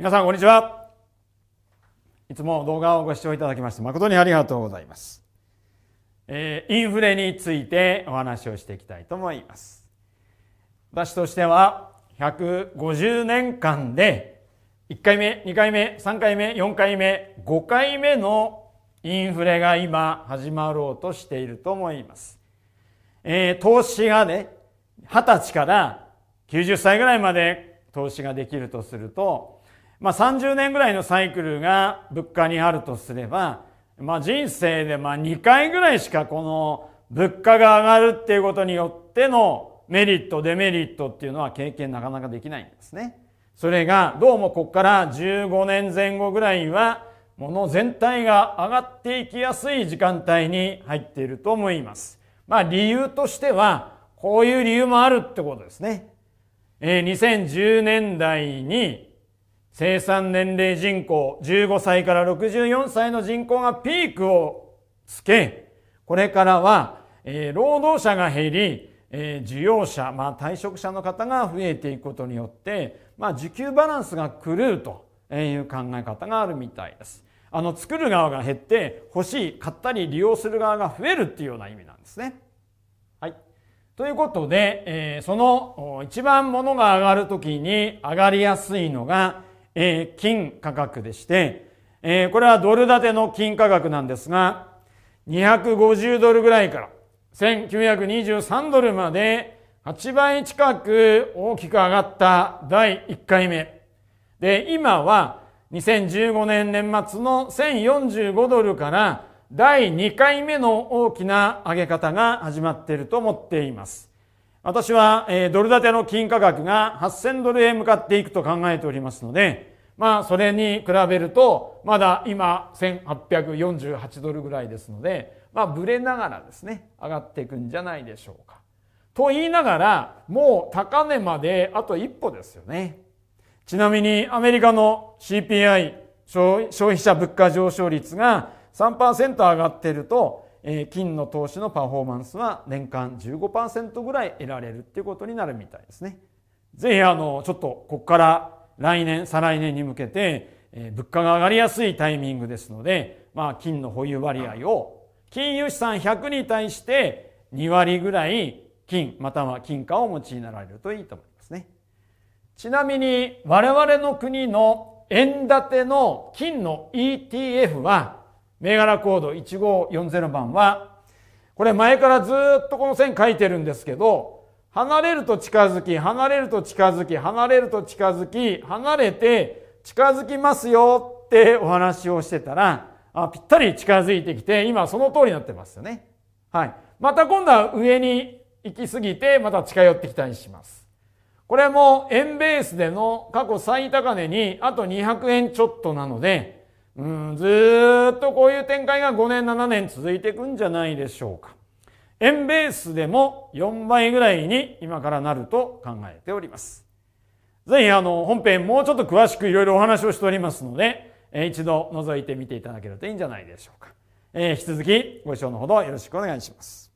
皆さんこんにちはいつも動画をご視聴いただきまして誠にありがとうございます、えー、インフレについてお話をしていきたいと思います私としては150年間で1回目、2回目、3回目、4回目、5回目のインフレが今始まろうとしていると思います。えー、投資がね、20歳から90歳ぐらいまで投資ができるとすると、まあ、30年ぐらいのサイクルが物価にあるとすれば、まあ、人生でまあ2回ぐらいしかこの物価が上がるっていうことによってのメリット、デメリットっていうのは経験なかなかできないんですね。それがどうもここから15年前後ぐらいは物全体が上がっていきやすい時間帯に入っていると思います。まあ理由としてはこういう理由もあるってことですね。えー、2010年代に生産年齢人口、15歳から64歳の人口がピークをつけ、これからは、えー、労働者が減り、えー、需要者、まあ、退職者の方が増えていくことによって、まあ、需給バランスが狂うという考え方があるみたいです。あの、作る側が減って、欲しい、買ったり利用する側が増えるっていうような意味なんですね。はい。ということで、えー、その一番物が上がるときに上がりやすいのが、えー、金価格でして、えー、これはドル建ての金価格なんですが、250ドルぐらいから1923ドルまで8倍近く大きく上がった第1回目。で、今は2015年年末の1045ドルから第2回目の大きな上げ方が始まっていると思っています。私は、えドル建ての金価格が8000ドルへ向かっていくと考えておりますので、まあ、それに比べると、まだ今、1848ドルぐらいですので、まあ、ブレながらですね、上がっていくんじゃないでしょうか。と言いながら、もう高値まであと一歩ですよね。ちなみに、アメリカの CPI、消費者物価上昇率が3%上がっていると、え金の投資のパフォーマンスは年間15%ぐらい得られるっていうことになるみたいですね。ぜひあの、ちょっとここから来年、再来年に向けて、え物価が上がりやすいタイミングですので、まあ金の保有割合を金融資産100に対して2割ぐらい金または金貨をお用いになられるといいと思いますね。ちなみに我々の国の円建ての金の ETF は銘柄コード1540番は、これ前からずっとこの線書いてるんですけど、離れると近づき、離れると近づき、離れると近づき、離れて近づきますよってお話をしてたら、あぴったり近づいてきて、今その通りになってますよね。はい。また今度は上に行き過ぎて、また近寄ってきたりします。これも円ベースでの過去最高値にあと200円ちょっとなので、うんずっとこういう展開が5年7年続いていくんじゃないでしょうか円ベースでも4倍ぐらいに今からなると考えておりますぜひあの本編もうちょっと詳しくいろいろお話をしておりますので一度覗いてみていただけるといいんじゃないでしょうか、えー、引き続きご視聴のほどよろしくお願いします